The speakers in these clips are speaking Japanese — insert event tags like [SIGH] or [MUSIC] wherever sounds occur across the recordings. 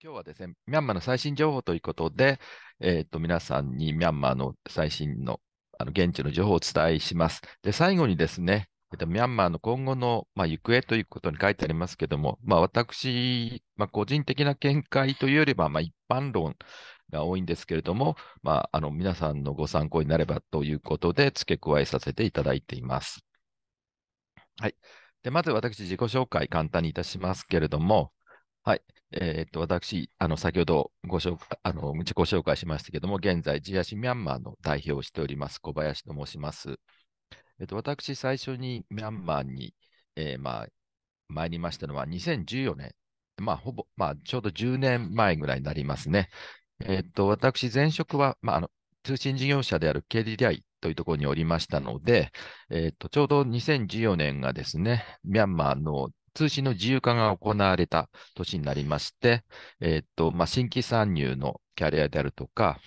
今日はですね、ミャンマーの最新情報ということで、えーと、皆さんにミャンマーの最新のあの現地の情報をお伝えします。で最後にですね、えーと、とミャンマーの今後の、まあ、行方ということに書いてありますけども、まあ、私、まあ、個人的な見解というよりは、まあ、一般論が多いんですけれども、まあ、あの皆さんのご参考になればということで付け加えさせていただいています。はい、でまず私、自己紹介簡単にいたしますけれども、はいえー、っと私、あの先ほどご紹介あの自己紹介しましたけども、現在、ジアシミャンマーの代表をしております、小林と申します。えっと、私、最初にミャンマーに、えー、まあ、参りましたのは2014年、まあ、ほぼ、まあ、ちょうど10年前ぐらいになりますね。えっと、私、前職は、まあ、あの通信事業者である KDDI というところにおりましたので、えっと、ちょうど2014年がですね、ミャンマーの通信の自由化が行われた年になりまして、えー、っとまあ、新規参入のキャリアであるとか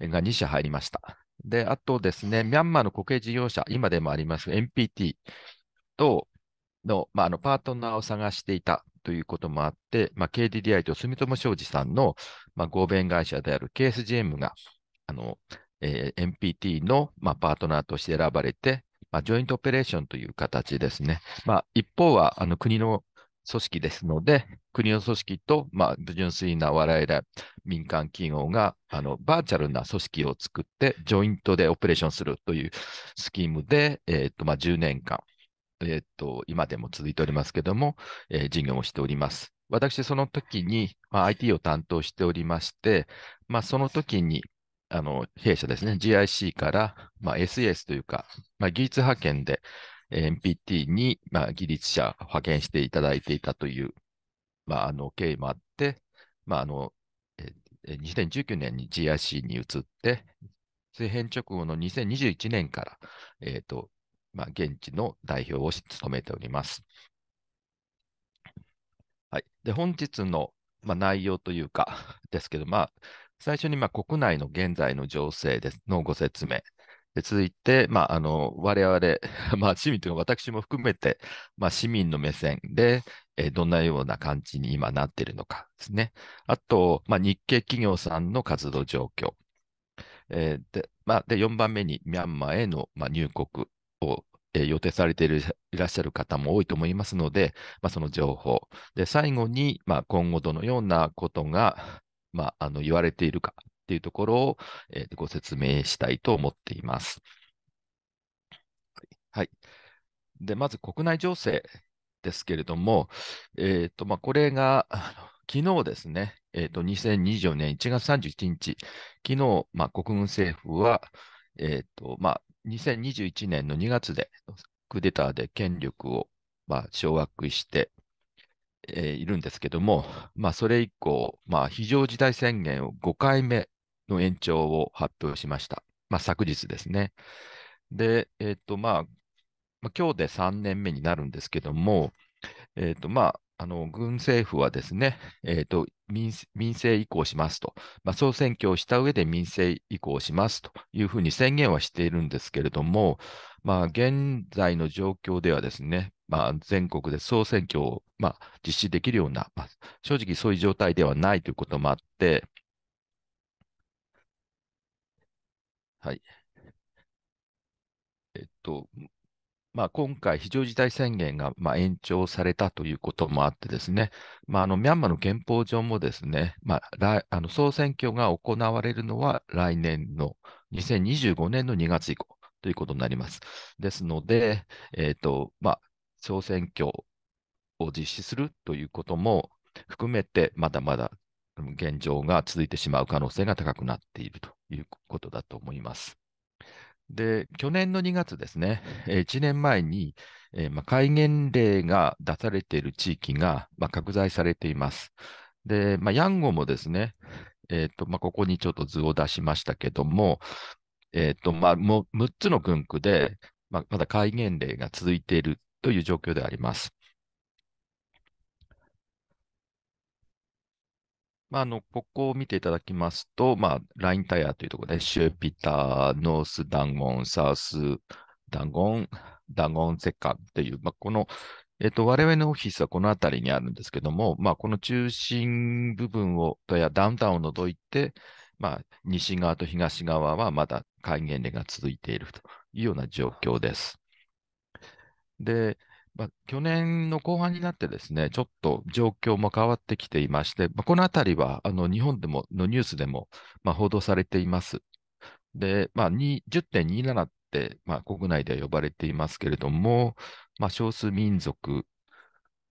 が2社入りました。で、あとですね、ミャンマーの国営事業者、今でもあります NPT との,、まあ、あのパートナーを探していたということもあって、まあ、KDDI と住友商事さんの、まあ、合弁会社である KSGM があの、えー、NPT の、まあ、パートナーとして選ばれて、まあ、ジョイントオペレーションという形ですね。まあ、一方はあの国の組織ですので、国の組織と、まあ、純粋な我々民間企業があのバーチャルな組織を作って、ジョイントでオペレーションするというスキームで、えーとまあ、10年間、えーと、今でも続いておりますけども、えー、事業をしております。私、その時に、まあ、IT を担当しておりまして、まあ、その時に、あの弊社ですね、GIC から、まあ、SAS というか、まあ、技術派遣で NPT に、まあ、技術者を派遣していただいていたという、まあ、あの経緯もあって、まああの2019年に GIC に移って、政変直後の2021年から、えーとまあ、現地の代表を務めております。はい、で本日の、まあ、内容というか、ですけど、まあ最初にまあ国内の現在の情勢ですのご説明。で続いて、まあ、あの我々、[LAUGHS] まあ、市民というか私も含めて、まあ、市民の目線で、えどんなような感じに今なっているのかですね。あと、まあ、日系企業さんの活動状況。えー、でまあ、で4番目にミャンマーへの、まあ、入国を、えー、予定されているいらっしゃる方も多いと思いますので、まあ、その情報。で最後に、まあ、今後どのようなことが、まあ、あの言われているかっていうところを、えー、ご説明したいと思っています。はい。で、まず国内情勢ですけれども、えーとまあ、これが昨日ですね、えーと、2024年1月31日、昨日、まあ、国軍政府は、えーとまあ、2021年の2月でクーデターで権力を、まあ、掌握して、えー、いるんですけども、まあ、それ以降、まあ、非常事態宣言を5回目の延長を発表しました。まあ、昨日ですね。で、えっ、ー、と、まあ、まあ、今日で3年目になるんですけども、えっ、ー、と、まあ、あの軍政府はですね、えーと、と民政移行しますと、まあ、総選挙をした上で民政移行しますというふうに宣言はしているんですけれども、まあ、現在の状況ではですね、まあ、全国で総選挙を、まあ、実施できるような、まあ、正直そういう状態ではないということもあって、はい。えっと、まあ、今回、非常事態宣言がまあ延長されたということもあってですね、まあ、あのミャンマーの憲法上もですね、まあ、来あの総選挙が行われるのは来年の2025年の2月以降ということになります。ですので、えっとまあ、総選挙を実施するということも含めて、まだまだ現状が続いてしまう可能性が高くなっているということだと思います。で、去年の2月ですね、1年前に、えー、ま戒厳令が出されている地域が、ま拡大されています。で、まヤンゴもですね、えーとまここにちょっと図を出しましたけども、えーとまもう6つの郡区で、ままだ戒厳令が続いているという状況であります。まあ、あのここを見ていただきますと、まあ、ラインタイヤというところで、シューピター、ノースダンゴン、サウスダンゴン、ダンゴンセカという、まあ、この、えっと、我々のオフィスはこの辺りにあるんですけども、まあ、この中心部分を、やダウンタウンを除いて、まあ、西側と東側はまだ戒厳令が続いているというような状況です。で、まあ、去年の後半になってですね、ちょっと状況も変わってきていまして、まあ、このあたりはあの日本でものニュースでも、まあ、報道されています。で、まあ、10.27って、まあ、国内では呼ばれていますけれども、まあ、少数民族、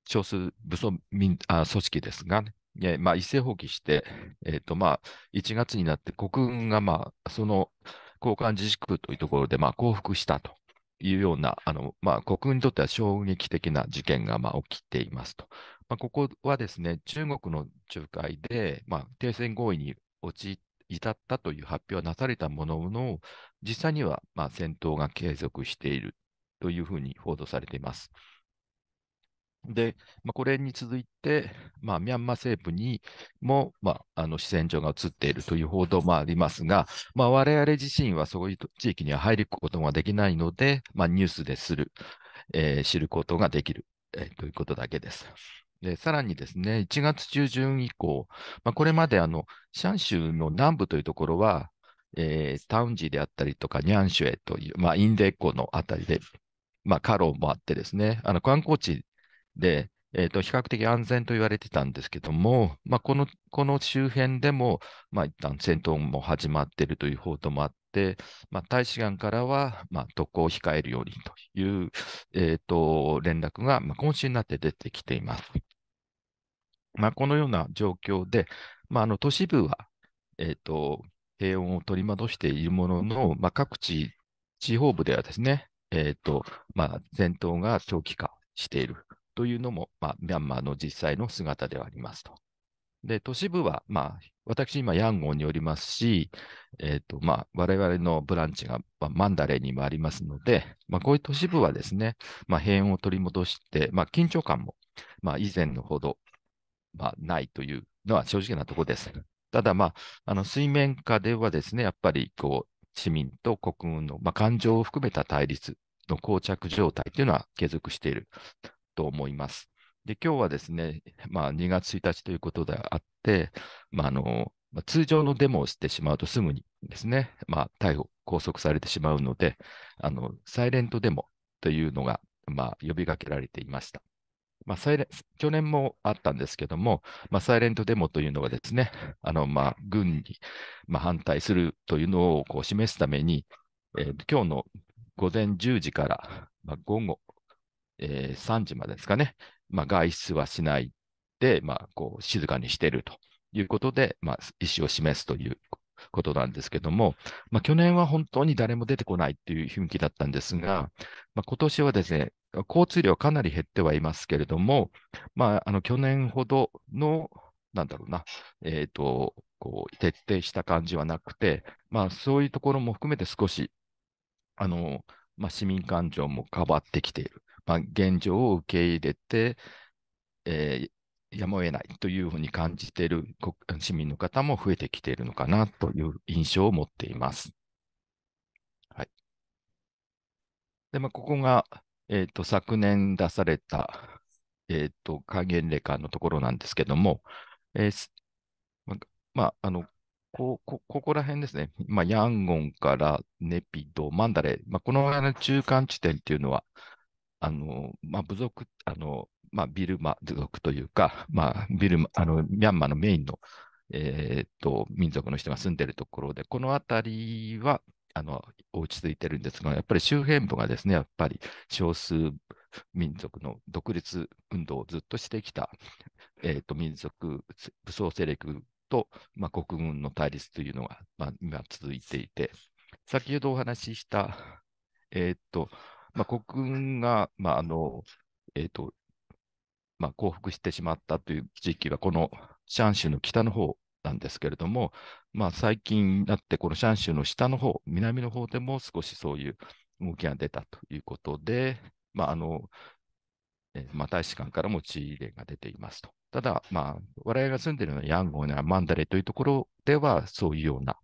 少数武装民あ組織ですが、ね、まあ、一斉放棄して、えーとまあ、1月になって国軍が、まあ、その交換自治区というところで、まあ、降伏したというような、あのまあ、国にとっては衝撃的な事件がまあ起きていますと。まあ、ここはですね、中国の仲介で、まあ、停戦合意に陥ったという発表はなされたものの、実際にはまあ戦闘が継続しているというふうに報道されています。で、まあ、これに続いて、まあ、ミャンマー西部にも、まあ、あの主戦場が移っているという報道もありますが、まあ、我々自身はそういう地域には入ることができないので、まあ、ニュースでする、えー、知ることができる、えー、ということだけです。でさらにですね、1月中旬以降、まあ、これまであのシャン州の南部というところは、えー、タウンジーであったりとか、ニャンシュエという、まあ、インデッコのあたりで、まあ、カローもあってですね、あの観光地で、えー、と比較的安全と言われてたんですけども、まあ、このこの周辺でも、まあ、一旦戦闘も始まっているという報道もあって、まあ、大使館からは、まあ、渡航を控えるようにという、えー、と連絡が、まあ、今週になって出てきています。まあ、このような状況で、まあ、あの都市部は、えー、と平穏を取り戻しているものの、まあ、各地、地方部ではですね、えーとまあ、戦闘が長期化しているというのも、まあ、ミャンマーの実際の姿ではありますと。で、都市部は、まあ、私今、ヤンゴンにおりますし、えっ、ー、と、まあ、我々のブランチが、まあ、マンダレーにもありますので、まあ、こういう都市部はですね、まあ、平穏を取り戻して、まあ、緊張感も、まあ、以前のほど、まあ、ないというのは正直なところです。ただ、まあ、あの、水面下ではですね、やっぱり、こう、市民と国軍の、まあ、感情を含めた対立の膠着状態というのは継続していると思います。で、今日はですね、まあ、2月1日ということであって、まあ、あの、まあ、通常のデモをしてしまうとすぐにですね、まあ、逮捕、拘束されてしまうので、あの、サイレントデモというのが、まあ、呼びかけられていました。まあ、サイレ去年もあったんですけども、まあ、サイレントデモというのがですね、あのまあ軍にまあ反対するというのをこう示すために、えー、今日の午前10時から、まあ、午後えー、3時までですかね、まあ、外出はしないで、まあ、こう静かにしているということで、まあ、意思を示すということなんですけども、まあ、去年は本当に誰も出てこないという雰囲気だったんですが、まあ、今年はですね、交通量かなり減ってはいますけれども、まあ、あの去年ほどの、なんだろうな、えー、と、こう徹底した感じはなくて、まあ、そういうところも含めて少し、あの、まあ、市民感情も変わってきているまあ、現状を受け入れて、えー、やむを得ないというふうに感じている市民の方も増えてきているのかなという印象を持っています。はい。で、まあ、ここが、えーと、昨年出された、えーと、と還元レカのところなんですけども、えー、ま、まあ、あのここここら辺ですね、まあ、ヤンゴンからネピド、マンダレ、まあ、この辺の中間地点っていうのは、あの、まあ、部族、あの、まあ、ビルマ族というか、[LAUGHS] まあ、ビルマ、あの、ミャンマーのメインの、えー、っと、民族の人が住んでいるところで、この辺りは、あの、落ち着いてるんですが、やっぱり周辺部がですね、やっぱり少数民族の独立運動をずっとしてきた、えー、っと、民族武装勢力と、まあ、国軍の対立というのが、まあ、今続いていて、先ほどお話しした、えー、っと、まあ、国軍が、まああのえーとまあ、降伏してしまったという地域は、このシャン州の北の方なんですけれども、まあ、最近になって、このシャン州の下の方、南の方でも少しそういう動きが出たということで、まああのえまあ、大使館からも地位令が出ていますと。ただ、まあ、我々が住んでいるのはヤンゴンやマンダレというところでは、そういうような、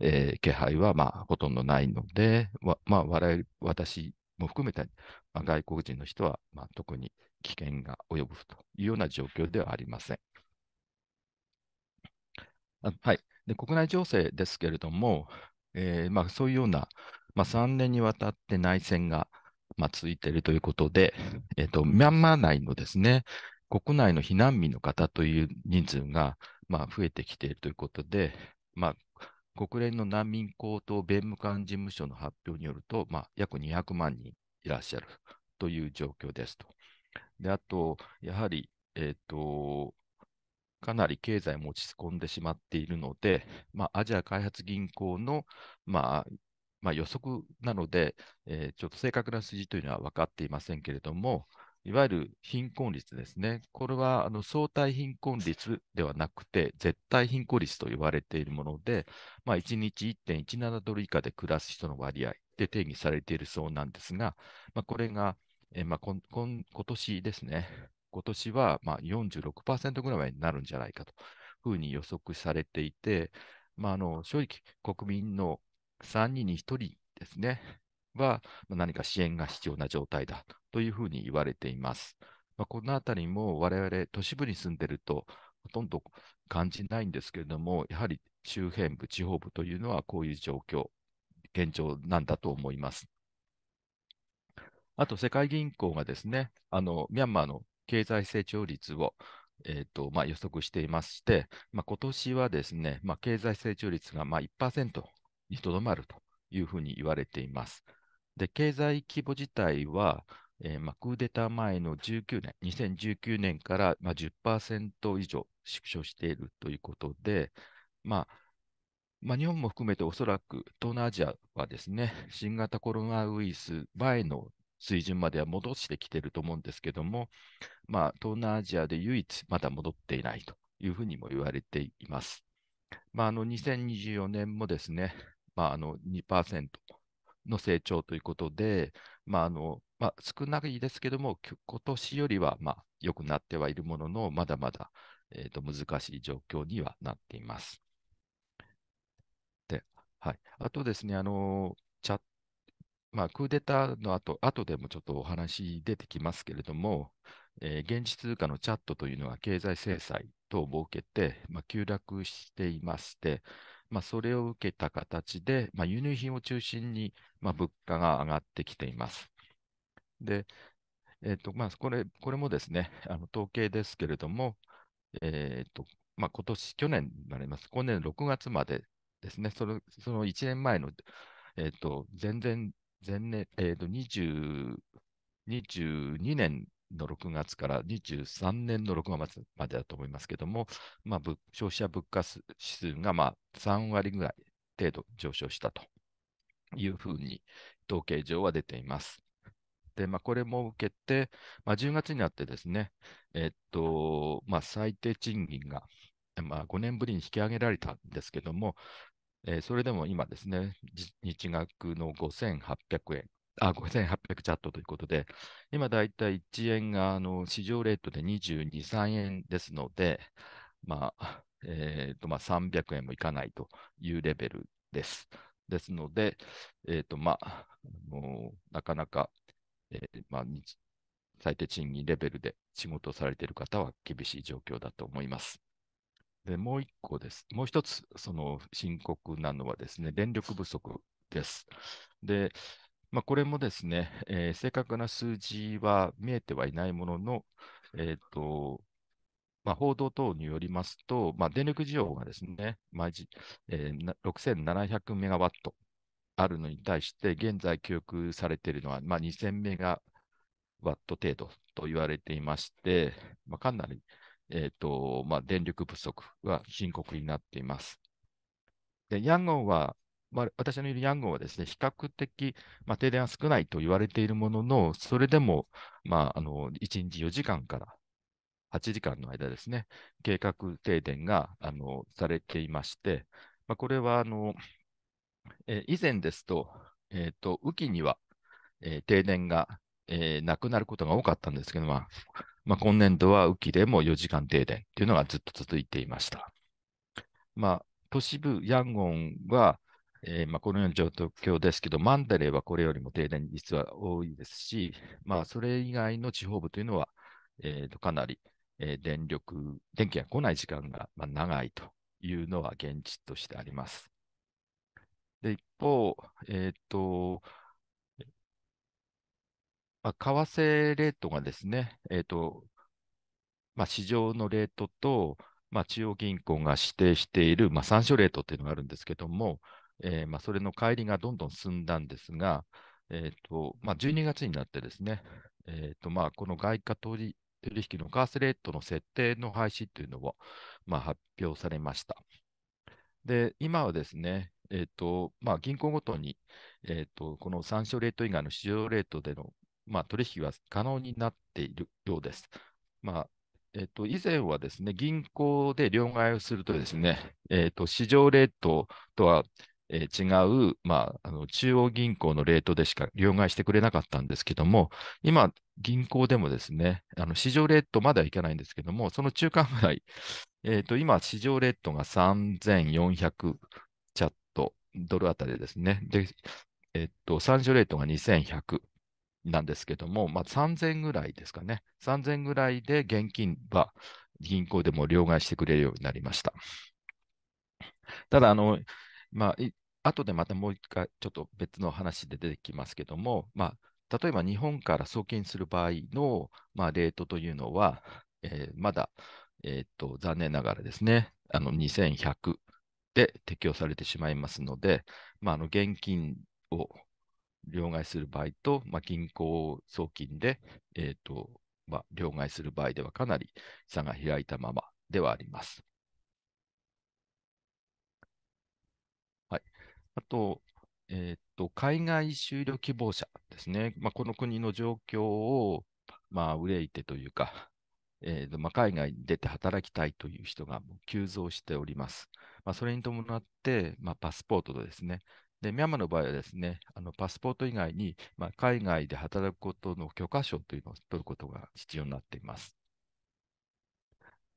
えー、気配は、まあ、ほとんどないので、まあ、我々、私も含めた、まあ、外国人の人は、まあ、特に危険が及ぶというような状況ではありません。あはい、で国内情勢ですけれども、えー、まあ、そういうような、まあ、3年にわたって内戦が、まあ、続いているということで、えーと、ミャンマー内のですね国内の避難民の方という人数が、まあ、増えてきているということで、まあ、国連の難民高等弁務官事務所の発表によると、まあ、約200万人いらっしゃる [LAUGHS] という状況ですと。であと、やはり、えーと、かなり経済も落ち込んでしまっているので、まあ、アジア開発銀行の、まあ、まあ、予測なので、えー、ちょっと正確な数字というのは分かっていませんけれども、いわゆる貧困率ですね。これはあの相対貧困率ではなくて、絶対貧困率と言われているもので、まあ、1日1.17ドル以下で暮らす人の割合で定義されているそうなんですが、まあ、これが、えまあ、こんこん今年ですね、今年はまあ46%ぐらいになるんじゃないかというふうに予測されていて、まあ、あの正直、国民の3人に1人ですね、は何か支援が必要な状態だというふうに言われています。まあ、このあたりも我々都市部に住んでるとほとんど感じないんですけれども、やはり周辺部、地方部というのはこういう状況、現状なんだと思います。あと、世界銀行がですね、あのミャンマーの経済成長率を、えーとまあ、予測していまして、まあ、今年はですね、まあ、経済成長率がまあ1%にとどまるというふうに言われています。で、経済規模自体は、えーまあ、クーデター前の19年、2019年から、まあ、10%以上縮小しているということで、まあまあ、日本も含めておそらく東南アジアはですね、[LAUGHS] 新型コロナウイルス前の水準までは戻してきていると思うんですけども、まあ、東南アジアで唯一まだ戻っていないというふうにも言われています。まあ、あの2024年もですね、まあ、あの2%の成長ということで、まああのまあ、少ないですけども、今年よりはまあ良くなってはいるものの、まだまだ、えー、と難しい状況にはなっています。ではい、あとですね、あのチャまあ、クーデターの後後でもちょっとお話出てきますけれども、えー、現地通貨のチャットというのは経済制裁等を設けて、まあ、急落していまして、まあ、それを受けた形で、まあ、輸入品を中心に、まあ、物価が上がってきています。で、えーとまあ、これこれもですね、[LAUGHS] あの統計ですけれども、えーとまあ、今年、去年になります、今年6月までですね、そのその1年前の、えーと、前前前年、えーと、と22年の6月から23年の6月までだと思いますけども、まあ、消費者物価指数がま3割ぐらい程度上昇したというふうに統計上は出ています。で、まあ、これも受けて、まあ、10月になってですね、えっとまあ、最低賃金が、まあ、5年ぶりに引き上げられたんですけども、えー、それでも今ですね、日額の5800円あ、5800チャットということで、今だいたい1円があの市場レートで22、3円ですので、まあ、[LAUGHS] えーとまあ、300円もいかないというレベルです。ですので、えーとまあ、もうなかなか、えーまあ、最低賃金レベルで仕事をされている方は厳しい状況だと思います。でもう一個です。もう一つ、その深刻なのはですね、電力不足です。で、まあ、これもですね、[LAUGHS] えー、正確な数字は見えてはいないものの、えーとまあ、報道等によりますと、まあ、電力需要がですね、毎時えー、6700メガワットあるのに対して、現在記憶されているのは、まあ、2000メガワット程度と言われていまして、まあ、かなり、えーとまあ、電力不足は深刻になっています。でヤンゴンはまあ、私のいるヤンゴンはですね、比較的、まあ、停電は少ないと言われているものの、それでも、まあ、あの1日4時間から8時間の間ですね、計画停電があのされていまして、まあ、これはあの、え以前ですと、えーと、と雨季には、えー、停電が、えー、なくなることが多かったんですけど、まあまあ、今年度は雨季でも4時間停電というのがずっと続いていました。まあ、都市部ヤンゴンは、えー、まあ、このような状況ですけど、マンダレーはこれよりも停電率は多いですし、まあ、それ以外の地方部というのは、えー、とかなり、えー、電力、電気が来ない時間が、まあ、長いというのは現実としてあります。で一方、えーとまあ、為替レートがですね、えーとまあ、市場のレートと、まあ、中央銀行が指定している、まあ、参照レートっていうのがあるんですけども、えー、まあ、それの帰りがどんどん進んだんですが、えーとまあ、12月になってですね、えーとまあ、この外貨取引のカースレートの設定の廃止というのを、まあ、発表されました。で、今はですね、えーとまあ、銀行ごとに、えーと、この参照レート以外の市場レートでの、まあ、取引は可能になっているようです。まあえと、以前はですね、銀行で両替をするとですね、えと、市場レートとはえー、違う、まあ、あの中央銀行のレートでしか両替してくれなかったんですけども、今、銀行でもですね、あの市場レートまではいかないんですけども、その中間ぐらい、[LAUGHS] えーと、今、市場レートが3400チャットドルあたりですね。で、えっ、ー、と、参照レートが2100。なんですけども、まあ、3000ぐらいですかね。3000ぐらいで現金は銀行でも両替してくれるようになりました。ただ、あの、まあ、後でまたもう一回ちょっと別の話で出てきますけども、まあ、例えば日本から送金する場合の、まあ、レートというのは、えー、まだ、えーと残念ながらですね、あの2100で適用されてしまいますので、まあ、あの現金を両替する場合と、まあ、銀行送金で、えーとまあ、両替する場合ではかなり差が開いたままではあります。あと、えー、っと、海外就労希望者ですね。まあ、この国の状況を、まあ、憂いてというか、[LAUGHS] えーとまあ、海外に出て働きたいという人が急増しております。まあ、それに伴って、まあ、パスポートとですね、でミャンマーの場合はですね、あのパスポート以外に、まあ、海外で働くことの許可証というのを取ることが必要になっています。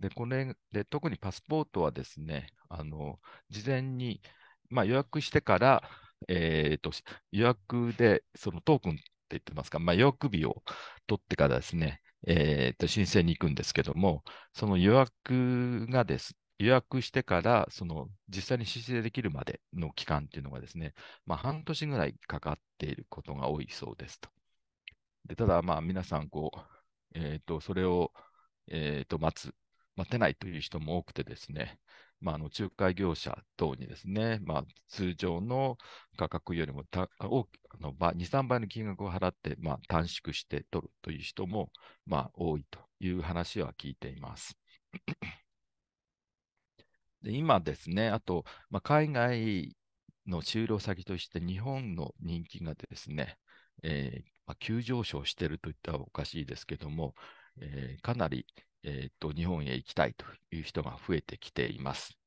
でこれで特にパスポートはですねあの、事前にまあ、予約してから、えーと、予約でそのトークンって言ってますか、まあ、予約日を取ってからですね、えーと、申請に行くんですけども、その予約がです、予約してから、その実際に申請できるまでの期間っていうのがですね、まあ、半年ぐらいかかっていることが多いそうですと。でただ、まあ、皆さんこう、えーと、とそれを、えー、と待つ待てないという人も多くてですね、まあ、あの仲介業者等にですね、まあ、通常の価格よりもた大あの2、3倍の金額を払って、まあ、短縮して取るという人も、まあ、多いという話は聞いています。[CLEARS THROAT] で今ですね、あと、まあ、海外の就労先として日本の人気がですね、えーまあ、急上昇しているといったらおかしいですけども、えー、かなりえー、っと、日本へ行きたいという人が増えてきています。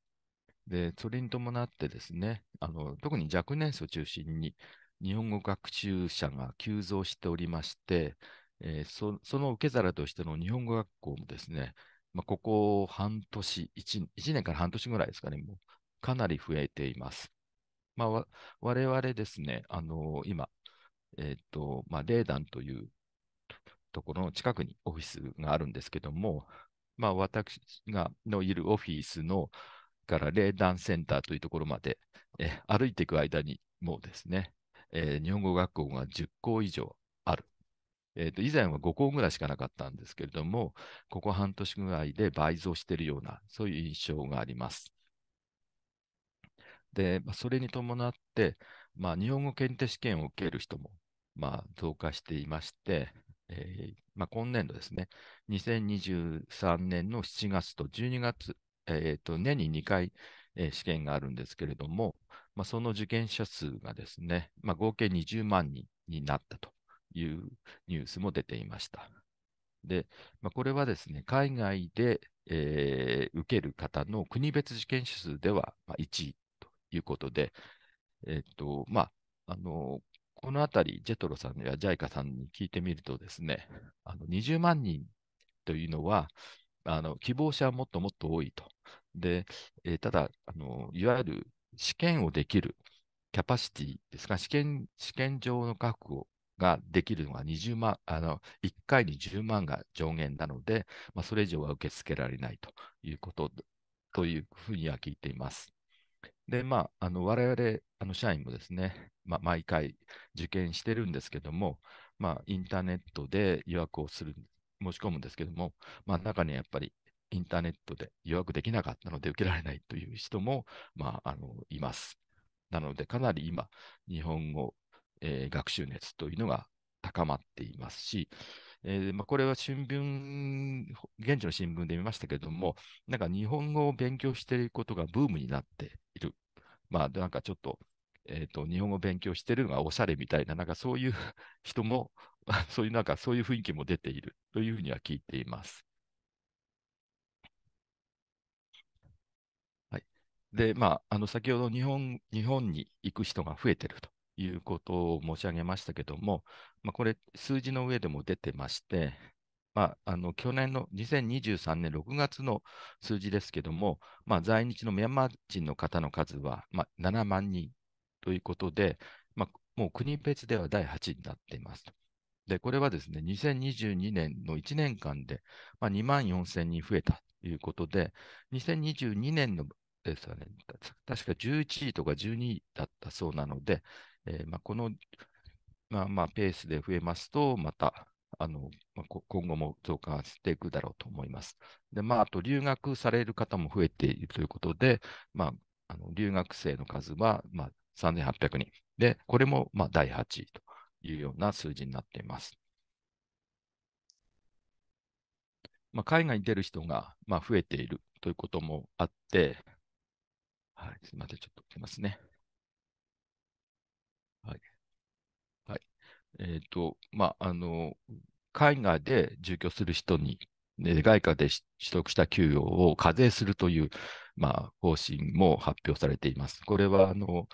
で、それに伴ってですね、あの特に若年層を中心に、日本語学習者が急増しておりまして、えー、そその受け皿としての日本語学校もですね、まあ、ここ半年1、1年から半年ぐらいですかね、もうかなり増えています。まあ、我々ですね、あのー、今、えっ、ー、と、まあ、レーというところの近くにオフィスがあるんですけども、まあ、私がのいるオフィスのからレーダセンターというところまで、え歩いていく間にもうですね、えー、日本語学校が10校以上ある。えーと、以前は5校ぐらいしかなかったんですけれども、ここ半年ぐらいで倍増しているような、そういう印象があります。で、それに伴って、まあ、日本語検定試験を受ける人も、まあ、増加していまして、えーまあ、今年度ですね、2023年の7月と12月、えー、と年に2回、えー、試験があるんですけれども、まあ、その受験者数がですね、まあ、合計20万人になったというニュースも出ていました。で、まあ、これはですね、海外で、えー、受ける方の国別受験者数では、まあ、1位ということで、えっ、ー、と、まあ、あの、このあたり、ジェトロさんや JICA さんに聞いてみるとですね、あの20万人というのは、あの希望者はもっともっと多いと。で、えー、ただあの、いわゆる試験をできるキャパシティですが、試験試験上の確保ができるのが20万、あの1回に10万が上限なので、まあ、それ以上は受け付けられないということというふうには聞いています。で、まあ、あの我々あの社員もですね、ま毎回受験してるんですけども、まあ、インターネットで予約をする、申し込むんですけども、まあ、中にやっぱりインターネットで予約できなかったので受けられないという人も、まあ、あのいます。なので、かなり今、日本語、えー、学習熱というのが高まっていますし、えー、まあ、これは新聞、現地の新聞で見ましたけれども、なんか日本語を勉強していることがブームになっている。まあ、なんかちょっとえっ、ー、と、日本語勉強してるのがおしゃれみたいな、なんかそういう [LAUGHS] 人も、[LAUGHS] そういうなんかそういう雰囲気も出ているというふうには聞いています。はい。で、まあ、あの、先ほど日本、日本に行く人が増えてるということを申し上げましたけども、まあ、これ、数字の上でも出てまして、まあ、あの去年の2023年6月の数字ですけども、まあ、在日のミャンマー人の方の数は、まあ、7万人ということで、まあ、もう国別では第8位になっています。で、これはですね、2022年の1年間で、まあ、2万4000人増えたということで、2022年のですよね、確か11位とか12位だったそうなので、えー、まあ、この、まあ、まあペースで増えますと、またあの、まあ、今後も増加していくだろうと思います。で、まあ、あと留学される方も増えているということで、まあ、あの留学生の数は、まあ、3800人。で、これもまあ第8位というような数字になっています。まあ、海外に出る人がまあ増えているということもあって、はい、すみません、ちょっと来ますね。はい。はい。えっ、ー、と、まあ、あの、海外で住居する人に、ね、外貨で取得した給与を課税するという、まあ、方針も発表されています。これは、あの、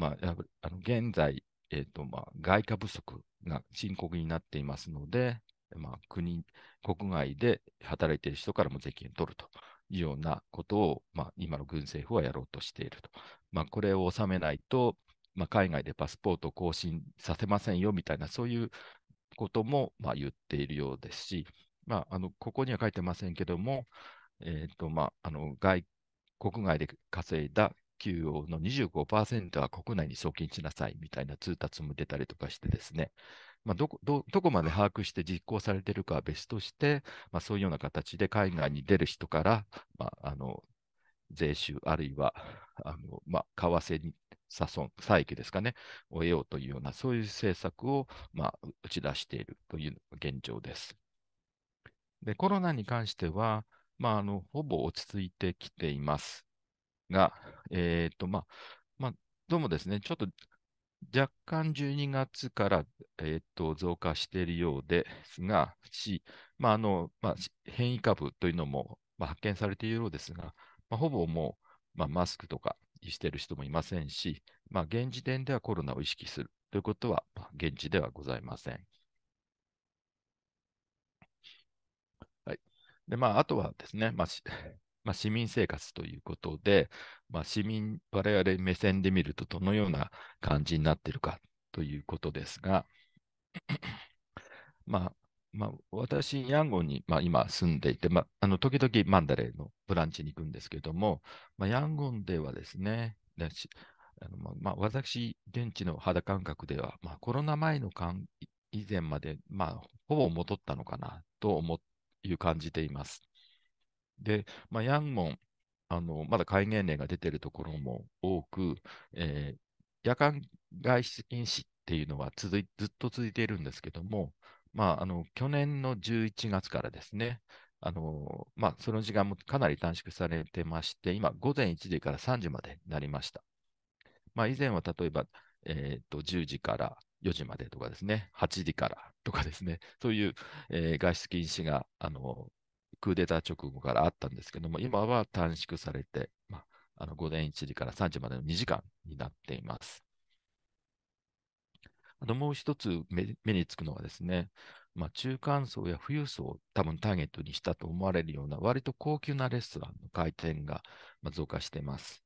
まあ、あの現在、えーとまあ、外貨不足が深刻になっていますので、まあ、国、国外で働いている人からも税金を取るというようなことを、まあ、今の軍政府はやろうとしていると。まあ、これを収めないと、まあ、海外でパスポートを更新させませんよみたいな、そういうことも、まあ、言っているようですし、まあ、あのここには書いてませんけども、えーとまあ、あの外国外で稼いだ給をの25%は国内に送金しなさいみたいな通達も出たりとかしてですね、まあ、どどどこまで把握して実行されているかは別として、まあ、そういうような形で海外に出る人から、まあ、あの税収、あるいはあの、まあ、為替に差損、差益ですかね、を得ようというような、そういう政策を、まあ、打ち出しているという現状です。でコロナに関しては、まあ、あのほぼ落ち着いてきています。が、えっ、ー、と、まあ、まあ、どうもですね、ちょっと若干12月から、えーと、増加しているようですが、しまああのまあ、変異株というのも、まあ、発見されているようですが、まあ、ほぼもう、まあ、マスクとかしている人もいませんし、まあ、現時点ではコロナを意識するということは、まあ、現地ではございません。はいでまあ、あとはですね、まあ、まあ、市民生活ということで、まあ、市民、我々目線で見るとどのような感じになっているかということですが、まあ、まあ、私、ヤンゴンに、まあ、今住んでいて、まあ、あの時々マンダレーのブランチに行くんですけれども、まあ、ヤンゴンではですね、あのまあ、私、現地の肌感覚では、まあ、コロナ前の以前まで、まあ、ほぼ戻ったのかなと思いう感じています。で、まあ、ヤンモン、あのまだ戒厳令が出てるところも多く、えー、夜間外出禁止っていうのは続いずっと続いているんですけども、まあ、あの去年の11月からですね、あのまあ、その時間もかなり短縮されてまして、今、午前1時から3時までになりました。まあ、以前は例えば、えー、と10時から4時までとかですね、8時からとかですね、そういう、えー、外出禁止があのクーデター直後からあったんですけども、今は短縮されて、まあ、あの午前1時から3時までの2時間になっています。あともう一つ目につくのはですね、まあ、中間層や富裕層を多分ターゲットにしたと思われるような、割と高級なレストランの回転が増加しています。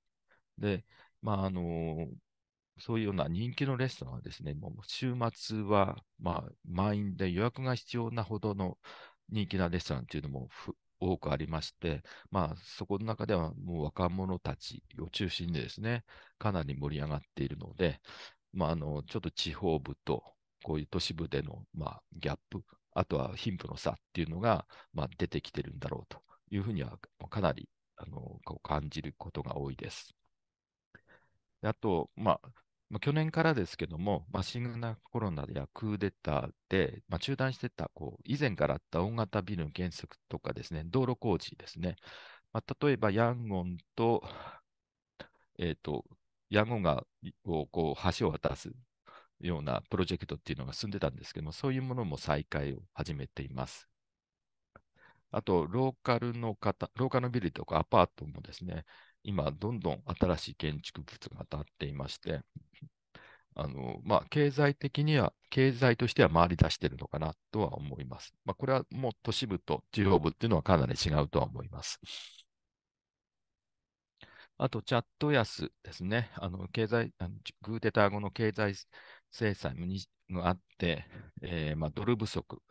で、まあ、あのそういうような人気のレストランはですね、もう週末は、まあ、満員で予約が必要なほどの人気なレストランというのも多くありまして、まあ、そこの中ではもう若者たちを中心にですね、かなり盛り上がっているので、まあ、あのちょっと地方部とこういう都市部での、まあ、ギャップ、あとは貧富の差っていうのが、まあ、出てきてるんだろうというふうにはかなりあのこう感じることが多いです。あと、まあ、まあ、去年からですけども、まあ、新型コロナやクーデターで、まあ、中断してたこう以前からあった大型ビルの原則とかですね、道路工事ですね、まあ、例えばヤンゴンと、えっ、ー、と、ヤンゴンがこうこう橋を渡すようなプロジェクトっていうのが進んでたんですけども、そういうものも再開を始めています。あと、ローカルの方、ローカルのビルとかアパートもですね、今、どんどん新しい建築物が建っていまして、あのまあ、経済的には、経済としては回り出しているのかなとは思います。まあ、これはもう都市部と地方部っていうのはかなり違うとは思います。あと、チャット安ですね。あの経済あのグーデター後の経済制裁にがあって、えーまあ、ドル不足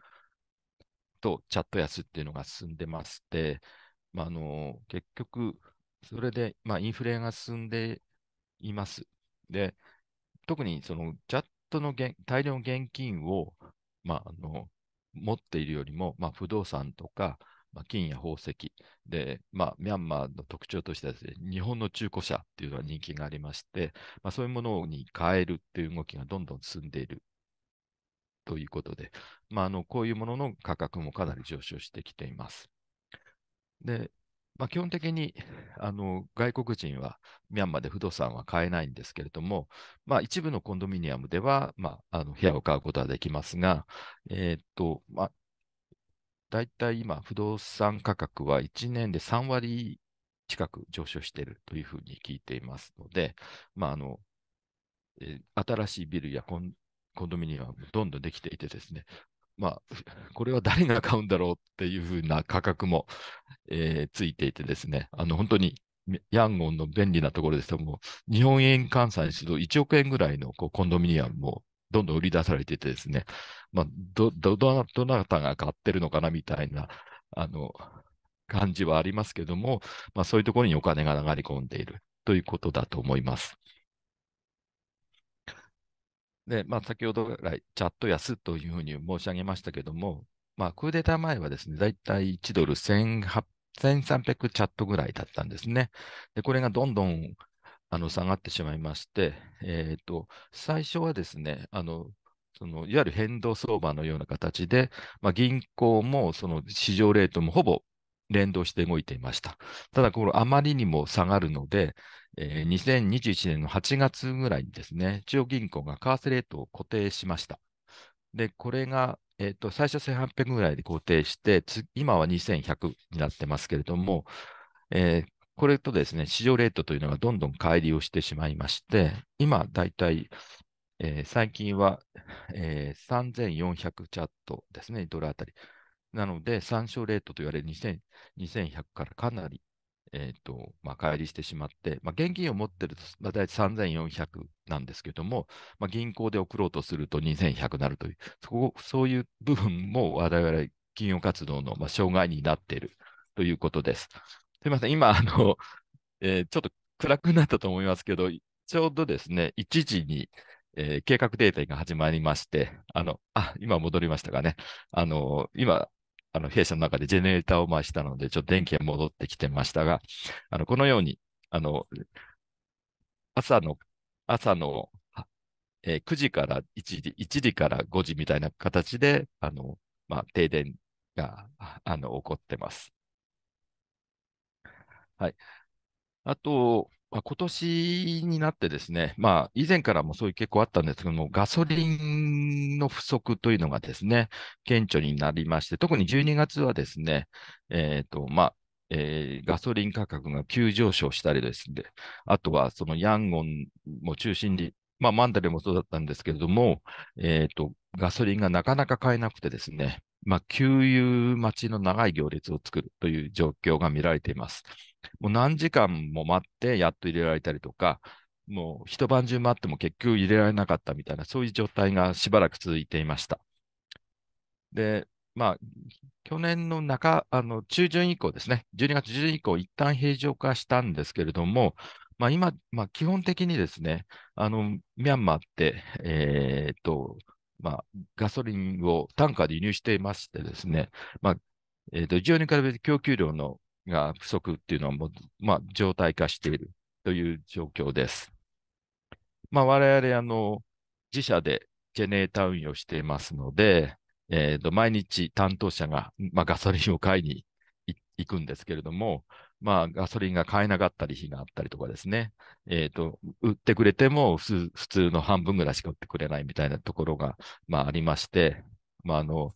とチャット安っていうのが進んでまして、まあ、あの結局、それで、まあ、インフレが進んでいます。で、特にそのチャットの大量の現金を、まあ、あの持っているよりも、まあ、不動産とか、まあ、金や宝石で、まあ、ミャンマーの特徴としてはです、ね、日本の中古車っていうのは人気がありまして、まあ、そういうものに変えるっていう動きがどんどん進んでいるということで、まあ、あのこういうものの価格もかなり上昇してきています。で、まあ、基本的にあの外国人はミャンマーで不動産は買えないんですけれども、まあ、一部のコンドミニアムでは、まあ、あの部屋を買うことはできますが、えー、っとまあ、大体今、不動産価格は1年で3割近く上昇しているというふうに聞いていますので、まああのえー、新しいビルやコンコンドミニアムどんどんできていてですね、まあ、[LAUGHS] これは誰が買うんだろうっていうふうな価格も、えー、ついていてですね、あの本当にヤンゴンの便利なところですと、も日本円換算すると1億円ぐらいのこうコンドミニアムもどんどん売り出されててですね、まあ、どどどどなたが買ってるのかなみたいなあの感じはありますけども、まあ、そういうところにお金が流れ込んでいるということだと思います。で、まあ、先ほど来、チャット安というふうに申し上げましたけども、まあ、クーデター前はですね、だいたい1ドル1 3 0 0チャットぐらいだったんですね。で、これがどんどんあの下がってしまいまして、えっ、ー、と、最初はですね、あの、そのいわゆる変動相場のような形で、まあ、銀行もその市場レートもほぼ連動して動いていました。ただ、こあまりにも下がるので、えー、2021年の8月ぐらいにですね、中央銀行が為替レートを固定しました。で、これが、えーと、最初1800ぐらいで固定して、今は2100になってますけれども、えー、これとですね、市場レートというのがどんどん乖離をしてしまいまして、今、だいたい、えー、最近は、えー、3400チャットですね、ドル当たり。なので、参照レートと言われる2100からかなりえーとまあ、乖りしてしまって、まあ、現金を持ってると、まあ、大体3400なんですけども、まあ、銀行で送ろうとすると2100になるという、そこそういう部分も我々、金融活動の、まあ、障害になっているということです。すみません、今あの、[LAUGHS] えー、ちょっと暗くなったと思いますけど、ちょうどですね、1時に、えー、計画停滞が始まりまして、あの、あ、今戻りましたかね。あの、今、あの、弊社の中でジェネレーターを回したので、ちょっと電気が戻ってきてましたが、あの、このように、あの、朝の、朝の、えー、9時から1時、1時から5時みたいな形で、あの、まあ、停電が、あの、起こってます。はい。あと、まあ、今年になってですね、まあ、以前からもそういう結構あったんですけども、ガソリンの不足というのがですね、顕著になりまして、特に12月はですね、えー、と、まあ、えー、ガソリン価格が急上昇したりですね、あとはそのヤンゴンも中心に、まあ、マンダレもそうだったんですけれども、えー、と、ガソリンがなかなか買えなくてですね、まあ、給油待ちの長い行列を作るという状況が見られています。もう何時間も待ってやっと入れられたりとか、もう一晩中待っても結局入れられなかったみたいな、そういう状態がしばらく続いていました。で、まあ、去年の中、あの中旬以降ですね、12月中旬以降、一旦平常化したんですけれども、まあ、今、まあ、基本的にですね、あのミャンマーって、えー、っとまあ、ガソリンを単価で輸入していましてですね、まあえー、と需要に比べて供給量のが不足っていうのはもう、まあ、状態化しているという状況です。まあ、我々あの、自社でジェネータ運用していますので、えー、と毎日担当者が、まあ、ガソリンを買いに行くんですけれども、まあ、ガソリンが買えなかったり、日があったりとかですね、えーと、売ってくれても普通の半分ぐらいしか売ってくれないみたいなところが、まあ、ありまして、まあ、あの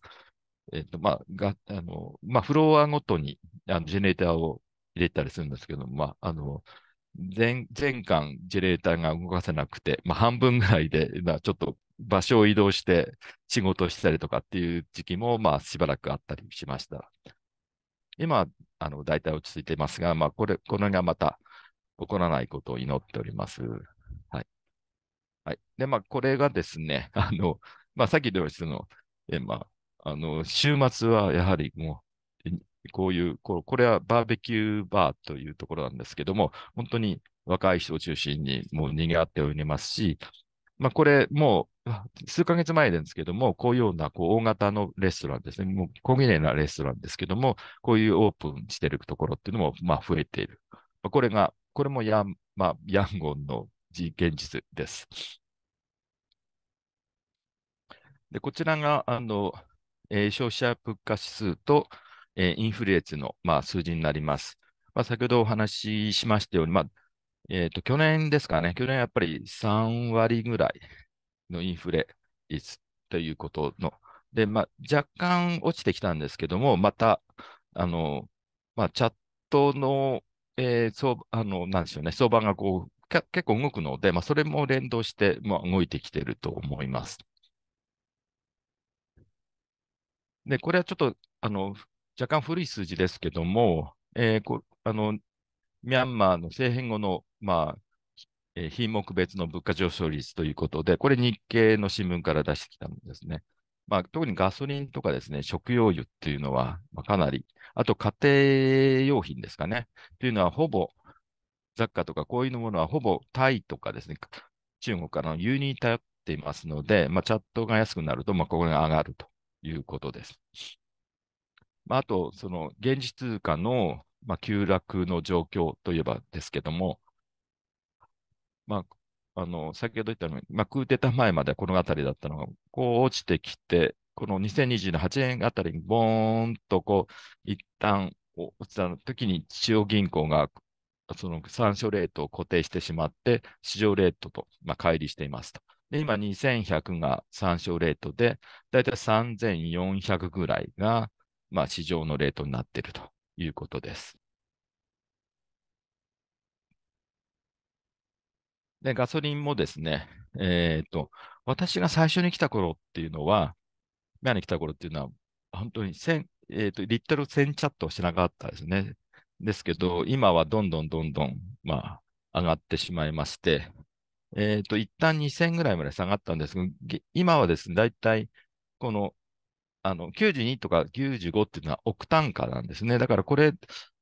えっ、ー、と、まあ、が、あの、まあ、フロアごとに、あの、ジェネレーターを入れたりするんですけど、まあ、あの、全、全間ジェネレーターが動かせなくて、まあ、半分ぐらいで、まあ、ちょっと場所を移動して仕事したりとかっていう時期も、まあ、しばらくあったりしました。今、あの、大体落ち着いていますが、まあ、これ、これがまた起こらないことを祈っております。はい。はい。で、まあ、これがですね、あの、まあ、さっき言ったように、その、えまあ、あの、週末はやはりもう、こういう、これはバーベキューバーというところなんですけども、本当に若い人を中心にもう逃げ合っておりますし、まあ、これもう数ヶ月前ですけども、こういうようなこう大型のレストランですね、もう小綺麗なレストランですけども、こういうオープンしてるところっていうのもまあ増えている。まあ、これが、これもヤン,、まあ、ヤンゴンの現実です。で、こちらが、あの、えー、消費者物価指数と、えー、インフレ率の、まあ、数字になります。まあ、先ほどお話ししましたように、まあえーと、去年ですかね、去年やっぱり3割ぐらいのインフレ率ということの、でまあ、若干落ちてきたんですけども、また、あのまあ、チャットの、えー、あのなんでね、相場がこう結構動くので、まあ、それも連動して、まあ、動いてきていると思います。で、これはちょっと、あの、若干古い数字ですけども、えー、こあのミャンマーの政変後の、まあえー、品目別の物価上昇率ということで、これ日経の新聞から出してきたんですね。まあ、特にガソリンとかですね、食用油っていうのは、まあ、かなり、あと家庭用品ですかね、というのはほぼ雑貨とかこういうものはほぼタイとかですね、中国からの輸入に頼っていますので、まあ、チャットが安くなると、まあ、これが上がるということです。まあ、あと、その現実通貨の、まあ、急落の状況といえばですけども、まあ、あの先ほど言ったように、まあ、クーデター前までこの辺りだったのが、こう落ちてきて、この2028年あたりにボーンとこう一旦落ちた時に中央銀行がその参照レートを固定してしまって、市場レートと、まあ、乖離していますと。で、今2100が参照レートで、だいたい3400ぐらいが、まあ、市場のレートになっているということです。で、ガソリンもですね、えっ、ー、と、私が最初に来た頃っていうのは、前に来た頃っていうのは、本当に1000、えっ、ー、と、リットル1000チャットしなかったですね。ですけど、今はどんどんどんどん、まあ、上がってしまいまして、えっ、ー、と、一旦2000ぐらいまで下がったんですが、今はですね、大体この、あの、92とか95っていうのは億単価なんですね。だからこれ、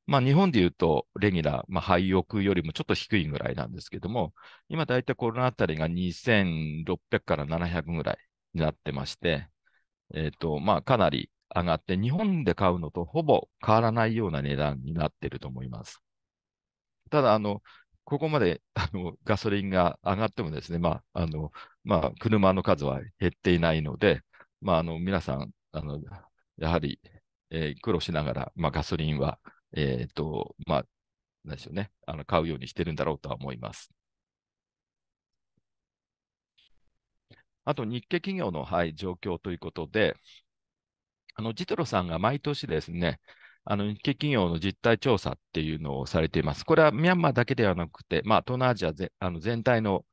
まあ日本で言うと、レギュラー、まあ廃屋よりもちょっと低いぐらいなんですけども、今大体このあたりが2600から700ぐらいになってまして、えっ、ー、と、まあかなり上がって、日本で買うのとほぼ変わらないような値段になっていると思います。ただ、あの、ここまであの [LAUGHS] ガソリンが上がってもですね、まああのまあ、車の数は減っていないので、まあ、あの皆さん、あのやはり、えー、苦労しながら、まあ、ガソリンは、えとまあ、でね、あの買うようにしてるんだろうとは思います。あと、日系企業の、はい、状況ということで、あのジトロさんが毎年ですね、あの、日系企業の実態調査っていうのをされています。これはミャンマーだけではなくて、まあ、東南アジアぜあの全体の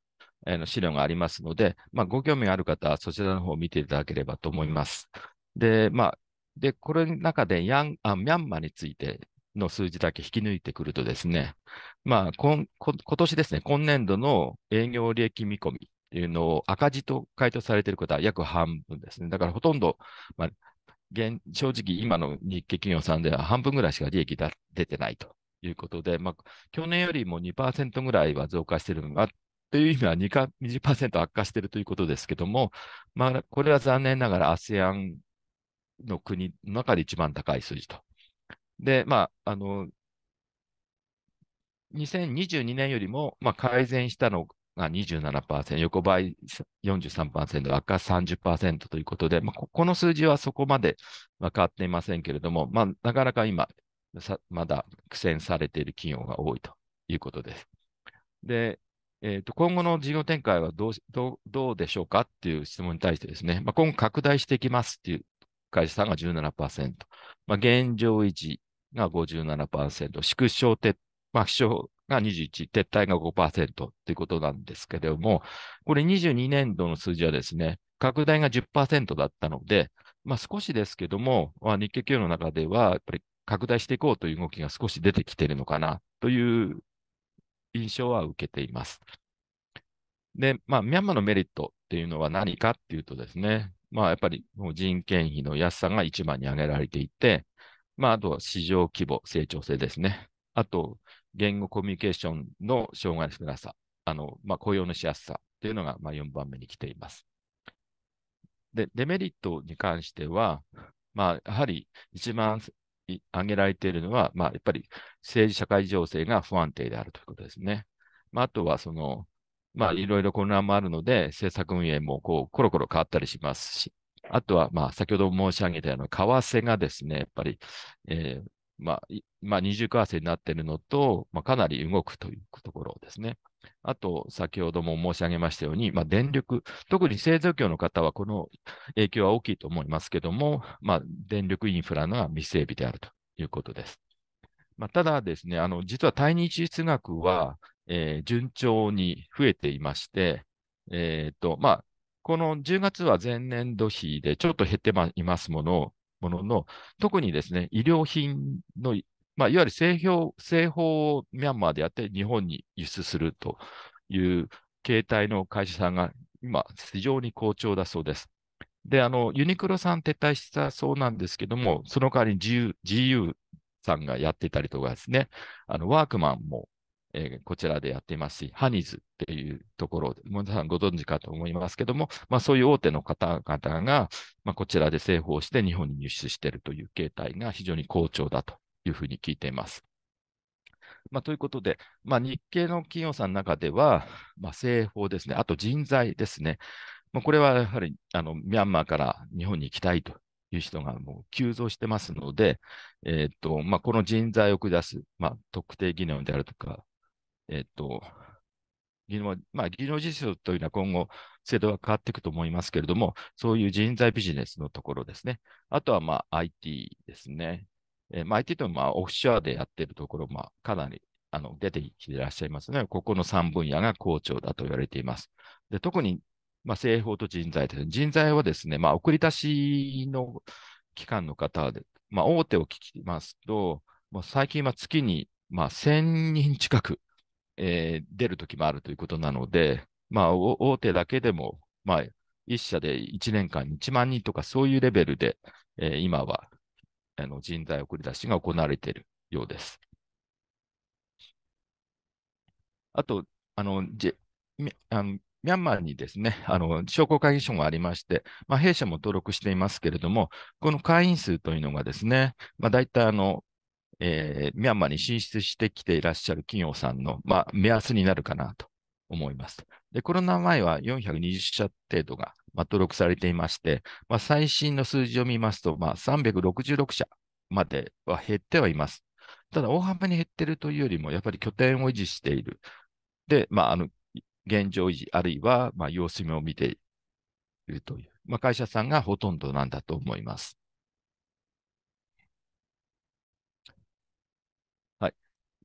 の資料がありますので、まあ、ご興味がある方はそちらの方を見ていただければと思います。で、まあ、で、これの中でヤンあミャンマーについての数字だけ引き抜いてくるとですね、まあ、今年ですね、今年度の営業利益見込みというのを赤字と回答されている方は約半分ですね。だからほとんど、まあ、現正直、今の日系企業さんでは半分ぐらいしか利益が出てないということで、まあ、去年よりも2%ぐらいは増加しているのが、という意味は2か0悪化しているということですけども、まあ、これは残念ながら ASEAN の国の中で一番高い数字と。で、まあ、あの、2022年よりも、まあ、改善したのが27%、横ばい43%、赤30%ということで、まあ、この数字はそこまで分かっていませんけれども、まあ、なかなか今、まだ苦戦されている企業が多いということです。で、えー、と今後の事業展開はどうどうどうでしょうかっていう質問に対してですね、まあ、今後拡大していきますっていう会社さんが17%、まあ、現状維持が57%、縮小撤、まあ、縮が21、撤退が5%ということなんですけれども、これ22年度の数字はですね、拡大が10%だったので、まあ、少しですけども、まあ、日経企業の中では、やっぱり拡大していこうという動きが少し出てきているのかなという印象は受けています。で、まあ、ミャンマーのメリットっていうのは何かっていうとですね、まあ、やっぱりもう人件費の安さが一番に挙げられていて、まあ、あとは市場規模、成長性ですね。あと、言語コミュニケーションの障害の少なさ、あのまあ、雇用のしやすさというのが、まあ、4番目に来ています。で、デメリットに関しては、まあ、やはり一番挙げられているのは、まあ、やっぱり政治社会情勢が不安定であるということですね。まあ、あとは、その、まあ、いろいろ混乱もあるので、政策運営もこう、コロコロ変わったりしますし、あとは、まあ、先ほど申し上げたような、為替がですね、やっぱり、えー、まあ、まあ、二重為替になっているのと、まあ、かなり動くというところですね。あと、先ほども申し上げましたように、まあ、電力、特に製造業の方はこの影響は大きいと思いますけども、まあ、電力インフラの未整備であるということです。まあ、ただですね、あの実は対日出額は、えー、順調に増えていまして、えーとまあ、この10月は前年度比でちょっと減っていますものものの、特にですね、医療品の、まあ、いわゆる製法製法をミャンマーでやって日本に輸出するという形態の会社さんが今、非常に好調だそうです。で、あの、ユニクロさん撤退したそうなんですけども、その代わりに GU, GU さんがやってたりとかですね、あの、ワークマンもえー、こちらでやっていますし、ハニーズっていうところ、皆さんご存知かと思いますけども、まあ、そういう大手の方々が、まあ、こちらで製法して日本に輸出しているという形態が非常に好調だというふうに聞いています。まあ、ということで、まあ、日系の企業さんの中では、まあ、製法ですね、あと人材ですね。まあ、これはやはりあのミャンマーから日本に行きたいという人がもう急増してますので、えーとまあ、この人材を下す、まあ、特定技能であるとか、えっと、技能、まあ、技能実習というのは今後、制度が変わっていくと思いますけれども、そういう人材ビジネスのところですね。あとは、まあ、IT ですね。えまあ、IT とまあオフショアでやっているところ、まあ、かなりあの出てきていらっしゃいますね。ここの3分野が好調だと言われています。で特に、まあ、製法と人材です、ね。人材はですね、まあ、送り出しの機関の方で、まあ、大手を聞きますと、まあ、最近は月に、まあ、1000人近くえー、出る時もあるということなので、まあ、大手だけでも、まあ、1社で1年間1万人とかそういうレベルで、えー、今はあの人材送り出しが行われているようです。あと、あのじェあのミャンマーにですね、あの商工会議所がありまして、まあ、弊社も登録していますけれども、この会員数というのがですね、まあ、大体あのえー、ミャンマーに進出してきていらっしゃる企業さんの、まあ、目安になるかなと思います。でコロナ前は420社程度が、まあ、登録されていまして、まあ、最新の数字を見ますと、まあ、366社までは減ってはいます。ただ、大幅に減っているというよりも、やっぱり拠点を維持している。で、まあ、あの現状維持、あるいは、まあ、様子見を見ているという、まあ、会社さんがほとんどなんだと思います。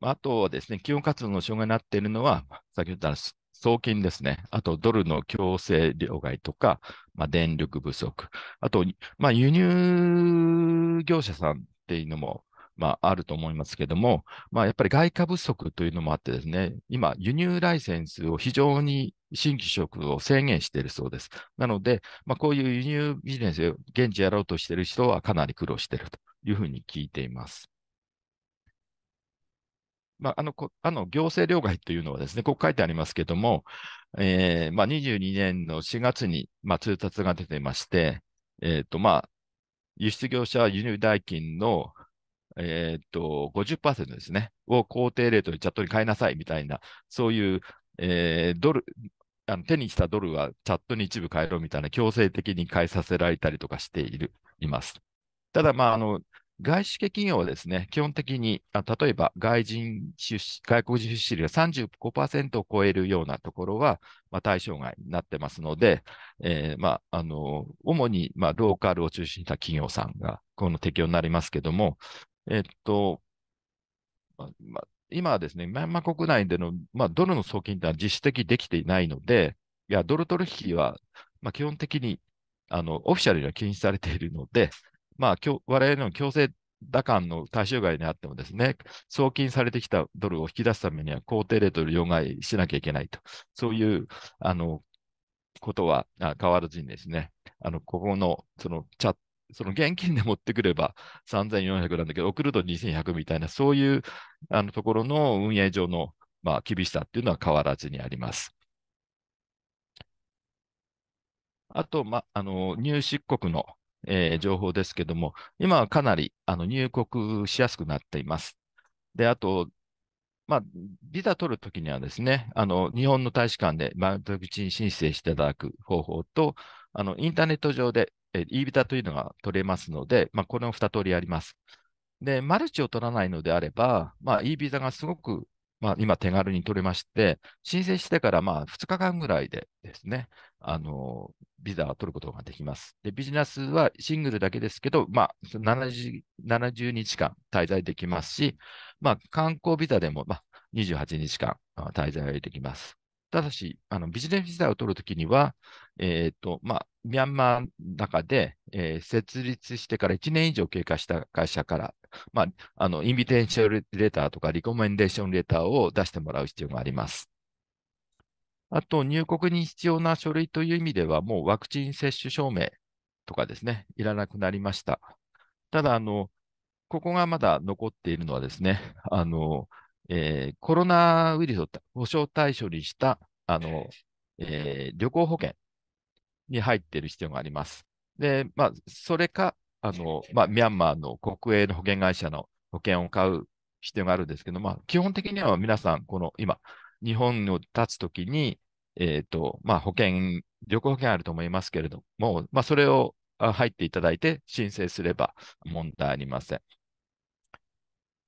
あとはですね、企業活動の障害になっているのは、先ほど言った送金ですね、あとドルの強制両替とか、まあ、電力不足、あと、まあ、輸入業者さんっていうのも、まあ、あると思いますけども、まあ、やっぱり外貨不足というのもあってですね、今、輸入ライセンスを非常に新規取得を制限しているそうです。なので、まあ、こういう輸入ビジネスを現地やろうとしている人はかなり苦労しているというふうに聞いています。まあ、あのあの行政両替というのはですね、ここ書いてありますけども、えーまあ、22年の4月に、まあ、通達が出てまして、えーとまあ、輸出業者は輸入代金の、えーと50%ですね、を公定レートでチャットに変えなさいみたいな、そういう、えー、ドルあの手にしたドルはチャットに一部変えろみたいな、強制的に変えさせられたりとかしているいます。ただ、まああの、外資系企業はですね、基本的に、あ例えば外人出資、外国人出資率が35%を超えるようなところは、まあ、対象外になってますので、えー、まあ、あの、主に、まあ、ローカルを中心にした企業さんが、この適用になりますけども、えっと、まあ、今はですね、ミャンマー国内での、まあ、ドルの送金というのは実質的できていないので、いや、ドル取引は、まあ、基本的に、あの、オフィシャルには禁止されているので、まあ、我々の強制打感の対象外にあってもですね、送金されてきたドルを引き出すためには、公定レートを両いしなきゃいけないと、そういうあのことは変わらずにですね、あのここのそのチャその現金で持ってくれば3400なんだけど、送ると2100みたいな、そういうあのところの運営上の、まあ、厳しさっていうのは変わらずにあります。あと、ま、あの入出国のえー、情報ですけども、今はかなりあの入国しやすくなっています。で、あと、まあ、ビザ取るときにはですね、あの、日本の大使館で窓口に申請していただく方法と、あの、インターネット上で、えー、e ビザというのが取れますので、まあ、これを2通りあります。で、マルチを取らないのであれば、まあ、e ビザがすごくまあ、今手軽に取れまして、申請してからまあ2日間ぐらいでですね、あのビザを取ることができます。で、ビジネスはシングルだけですけど、まあ70、70日間滞在できますし、まあ、観光ビザでもまあ28日間滞在できます。ただし、あのビジネスビザを取るときには、えーとまあ、ミャンマーの中で、えー、設立してから1年以上経過した会社から、まあ、あのインビテーションレターとかリコメンデーションレターを出してもらう必要があります。あと、入国に必要な書類という意味では、もうワクチン接種証明とかですね、いらなくなりました。ただ、あの、ここがまだ残っているのはですね、あの、えー、コロナウイルスを保障対象にしたあの、えー、旅行保険に入っている必要があります。で、まあ、それか、あのまあ、ミャンマーの国営の保険会社の保険を買う必要があるんですけど、まあ、基本的には皆さん、この今、日本を立つときに、えとまあ、保険、旅行保険あると思いますけれども、まあ、それを入っていただいて申請すれば問題ありません。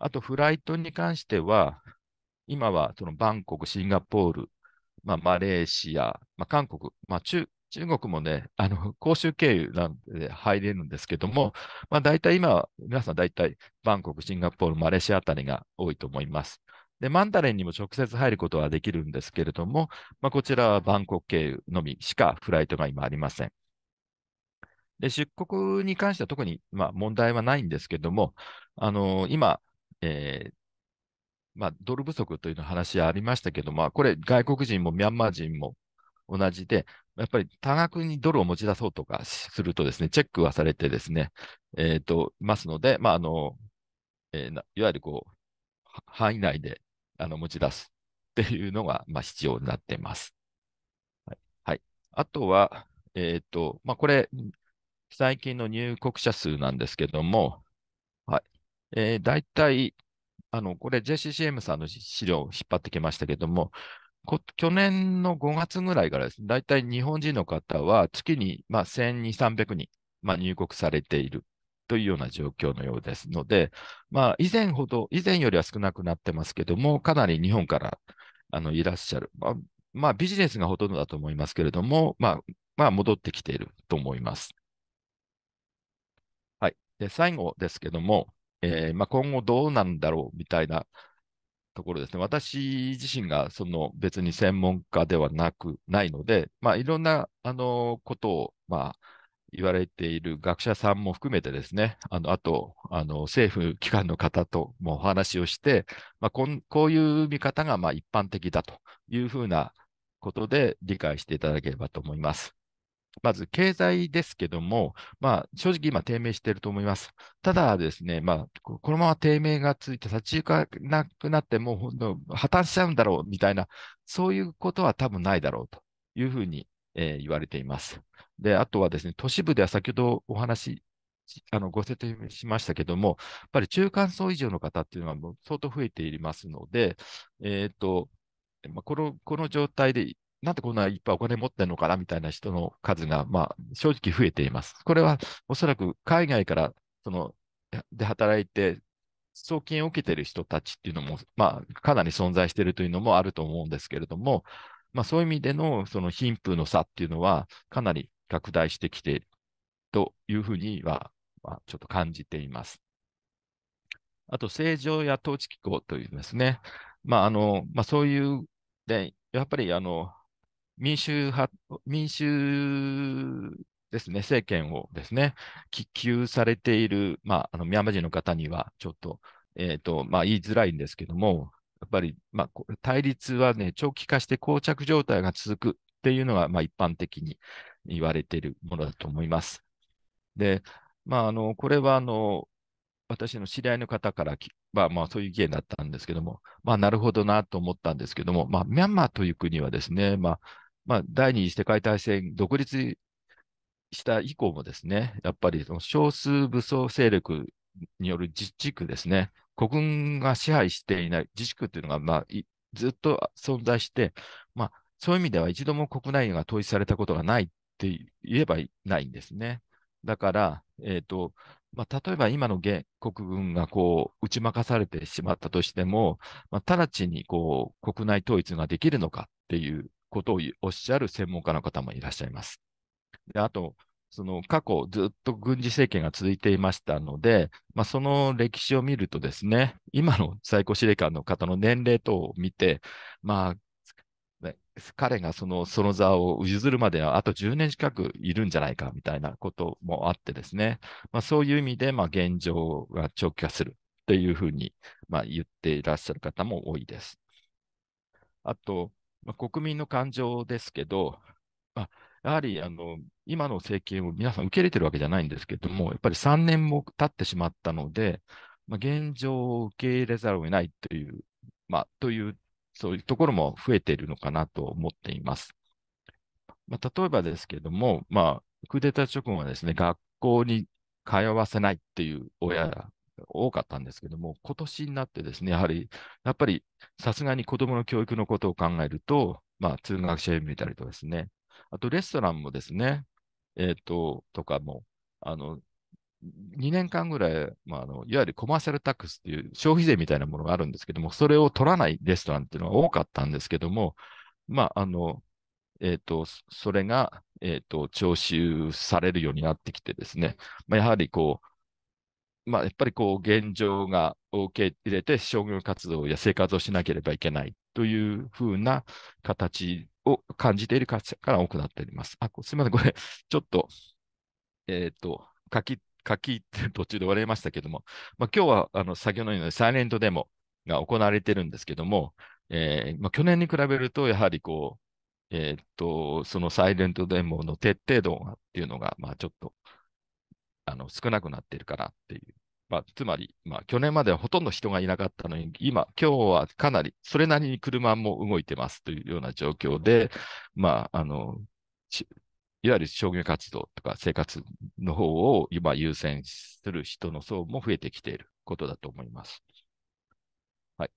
あとフライトに関しては、今はそのバンコク、シンガポール、まあ、マレーシア、まあ、韓国、まあ中、中国もね、あの公衆経由なんで入れるんですけども、まあ、大体今、皆さん大体バンコク、シンガポール、マレーシアあたりが多いと思います。で、マンダレンにも直接入ることはできるんですけれども、まあ、こちらはバンコク経由のみしかフライトが今ありません。で、出国に関しては特に、まあ、問題はないんですけども、あのー、今、えー、まあ、ドル不足というの話ありましたけど、まあ、これ、外国人もミャンマー人も同じで、やっぱり多額にドルを持ち出そうとかするとですね、チェックはされてですね、えー、と、ますので、まあ、あの、えー、いわゆるこう、範囲内であの持ち出すっていうのが、まあ、必要になっています。はい。はい、あとは、えー、と、まあ、これ、最近の入国者数なんですけども、えー、大体、あの、これ JCCM さんの資料を引っ張ってきましたけども、去年の5月ぐらいからですね、大体日本人の方は月に、まあ、1200、300人、まあ、入国されているというような状況のようですので、まあ、以前ほど、以前よりは少なくなってますけども、かなり日本からあのいらっしゃる、まあ、まあ、ビジネスがほとんどだと思いますけれども、まあ、まあ、戻ってきていると思います。はい。で、最後ですけども、えー、まあ、今後どうなんだろうみたいなところですね。私自身がその別に専門家ではなく、ないので、まあ、いろんなあのことを、まあ、言われている学者さんも含めてですね、あのあとあの政府機関の方ともお話をして、まあ、こんこういう見方がま一般的だというふうなことで理解していただければと思います。まず経済ですけども、まあ、正直今低迷していると思います。ただですね、まあ、このまま低迷が続いて立ち行かなくなってもう破綻しちゃうんだろうみたいな、そういうことは多分ないだろうというふうに、えー、言われています。で、あとはですね、都市部では先ほどお話あのご説明しましたけども、やっぱり中間層以上の方っていうのはもう相当増えていますので、えーとまあ、このこの状態でなんでこんないっぱいお金持ってるのかなみたいな人の数が、まあ、正直増えています。これはおそらく海外からそので働いて、送金を受けている人たちっていうのも、まあ、かなり存在しているというのもあると思うんですけれども、まあ、そういう意味でのその貧富の差っていうのは、かなり拡大してきているというふうには、まあ、ちょっと感じています。あと、政情や統治機構というですね、まああのまあ、そういうで、やっぱりあの民衆派、民主ですね、政権をですね、喫球されている、まあ、あのミャンマー人の方には、ちょっと、えっ、ー、と、まあ、言いづらいんですけども、やっぱり、まあ、対立はね、長期化して膠着状態が続くっていうのが、まあ、一般的に言われているものだと思います。で、まあ、あの、これは、あの、私の知り合いの方からまあ、まあそういう意見だったんですけども、まあ、なるほどなと思ったんですけども、まあ、ミャンマーという国はですね、まあ、まあ、第二次世界大戦、独立した以降もですね、やっぱりその少数武装勢力による自治区ですね、国軍が支配していない自治区というのが、まあ、ずっと存在して、まあ、そういう意味では一度も国内が統一されたことがないって言えばないんですね。だから、えーとまあ、例えば今の国軍がこう打ち負かされてしまったとしても、まあ、直ちにこう国内統一ができるのかっていうことをおっしゃる専門家の方もいらっしゃいます。であと、その過去ずっと軍事政権が続いていましたので、まあ、その歴史を見るとですね、今の最高司令官の方の年齢等を見て、まあ、彼がそのその座を譲るまではあと10年近くいるんじゃないかみたいなこともあってですね、まあ、そういう意味でまあ現状が長期化するというふうにまあ言っていらっしゃる方も多いです。あと、まあ、国民の感情ですけど、まあ、やはりあの今の政権を皆さん受け入れてるわけじゃないんですけども、やっぱり3年も経ってしまったので、まあ、現状を受け入れざるを得ないという、まあ、という、そういうところも増えているのかなと思っています。まあ、例えばですけども、まあ、クーデター直後はですね、学校に通わせないっていう親多かったんですけども、今年になってですね、やはり、やっぱりさすがに子どもの教育のことを考えると、まあ、通学者を見たりとですね、あとレストランもですね、えっ、と、とかも、あの、2年間ぐらい、まあ、あのいわゆるコマーシャルタックスっていう消費税みたいなものがあるんですけども、それを取らないレストランっていうのは多かったんですけども、まあ、あの、えっ、ー、と、それが、えっ、ー、と、徴収されるようになってきてですね、まあ、やはりこう、まあ、やっぱりこう現状が受け入れて商業活動や生活をしなければいけないというふうな形を感じている方から多くなっております。あすみません、[LAUGHS] これちょっと、えっ、ー、と、書き、書 [LAUGHS] き途中で終わりましたけども、まあ、今日はあの先ほどのようにサイレントデモが行われているんですけども、えーまあ、去年に比べるとやはりこう、えっ、と、そのサイレントデモの徹底度っていうのが、まあちょっと、あの、少なくなっているかなっていうまあ、つまり、まあ、去年まではほとんど人がいなかったのに、今、今日はかなり、それなりに車も動いてますというような状況で、まあ、あの、いわゆる商業活動とか生活の方を今優先する人の層も増えてきていることだと思います。はい。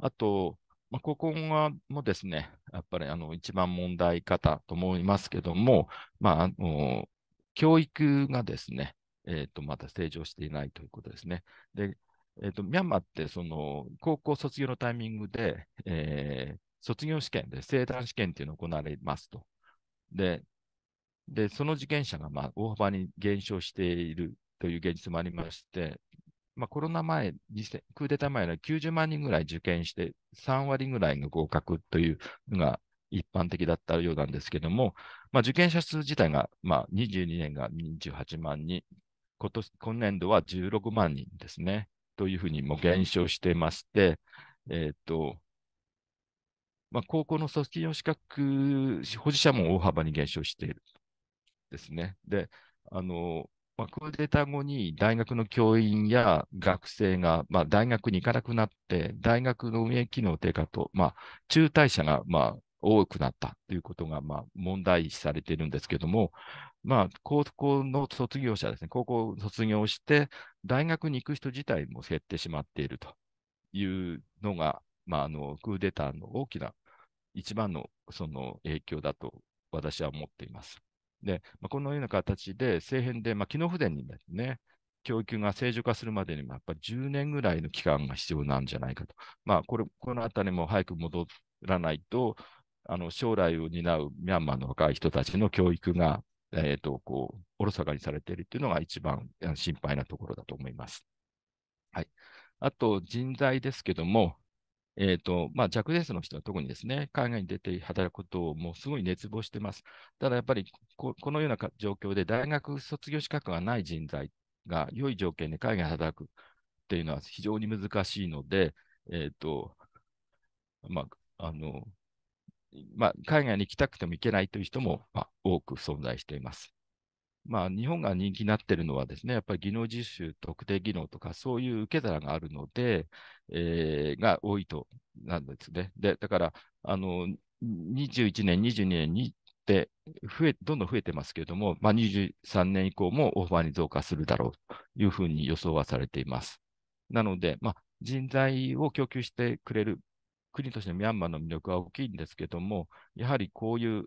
あと、まあ、ここはもですね、やっぱりあの一番問題かと思いますけども、まあ、あの教育がですね、えー、とまだ成長していないということですね。で、えーと、ミャンマーってその高校卒業のタイミングで、えー、卒業試験で生誕試験というのが行われますと。で、でその受験者がまあ大幅に減少しているという現実もありまして、まあ、コロナ前、クーデター前の90万人ぐらい受験して、3割ぐらいの合格というのが一般的だったようなんですけども、まあ、受験者数自体が、まあ、22年が28万人、今年、今年度は16万人ですね、というふうにも減少してまして、えっ、ー、と、まあ、高校の卒業資格保持者も大幅に減少している。ですね。で、あの、まあ、クーデター後に大学の教員や学生が、まあ、大学に行かなくなって、大学の運営機能低下と、まあ、中退者が、まあ、多くなったということが、まあ、問題視されているんですけども、まあ、高校の卒業者ですね、高校を卒業して、大学に行く人自体も減ってしまっているというのが、まあ、あのクーデターの大きな一番のその影響だと私は思っています。で、まあ、このような形で、政変で、まあ、機能不全にでね、供給が正常化するまでにも、やっぱり10年ぐらいの期間が必要なんじゃないかと。まあ、これ、このあたりも早く戻らないと、あの将来を担うミャンマーの若い人たちの教育が、えーと、こうおろそかにされているというのが一番心配なところだと思います。はい、あと人材ですけども、えーとまあ、若年層の人は特にですね、海外に出て働くことをもうすごい熱望してます。ただやっぱりこのような状況で大学卒業資格がない人材が良い条件で海外に働くっていうのは非常に難しいので、えーとまあ、あのまあ、海外に行きたくても行けないという人も、まあ、多く存在しています。まあ、日本が人気になっているのはですね、やっぱり技能実習、特定技能とか、そういう受け皿があるので、えー、が多いとなんですね。で、だから、あの、21年、22年にって増え、どんどん増えてますけれども、まあ、23年以降もオファーに増加するだろうというふうに予想はされています。なので、まあ、人材を供給してくれる国としてのミャンマーの魅力は大きいんですけども、やはりこういう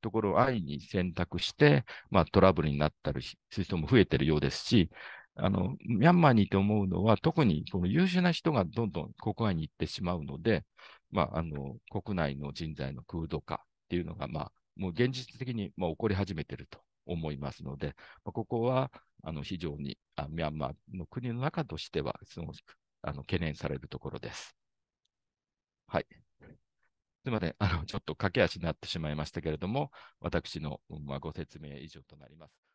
ところを安易に選択して、まあ、トラブルになったりする人も増えているようですし、あのミャンマーにいて思うのは、特にこの優秀な人がどんどん国外に行ってしまうので、まあ、あの国内の人材の空洞化っていうのが、まあ、もう現実的に、まあ、起こり始めていると思いますので、まあ、ここはあの非常にあミャンマーの国の中としては、すごくあの懸念されるところです。はい。すみません。あの、ちょっと駆け足になってしまいましたけれども、私の、まあ、ご説明以上となります。